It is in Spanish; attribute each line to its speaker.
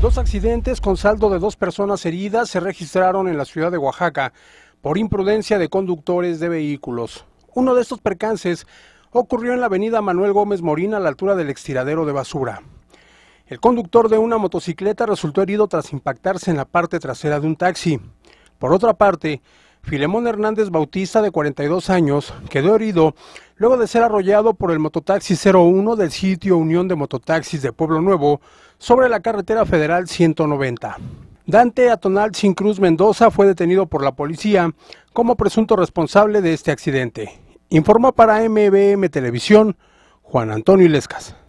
Speaker 1: Dos accidentes con saldo de dos personas heridas se registraron en la ciudad de Oaxaca por imprudencia de conductores de vehículos. Uno de estos percances ocurrió en la avenida Manuel Gómez Morín a la altura del extiradero de basura. El conductor de una motocicleta resultó herido tras impactarse en la parte trasera de un taxi. Por otra parte, Filemón Hernández Bautista, de 42 años, quedó herido luego de ser arrollado por el mototaxi 01 del sitio Unión de Mototaxis de Pueblo Nuevo sobre la carretera federal 190. Dante Atonal Sin Cruz Mendoza fue detenido por la policía como presunto responsable de este accidente. Informa para MBM Televisión Juan Antonio Ilescas.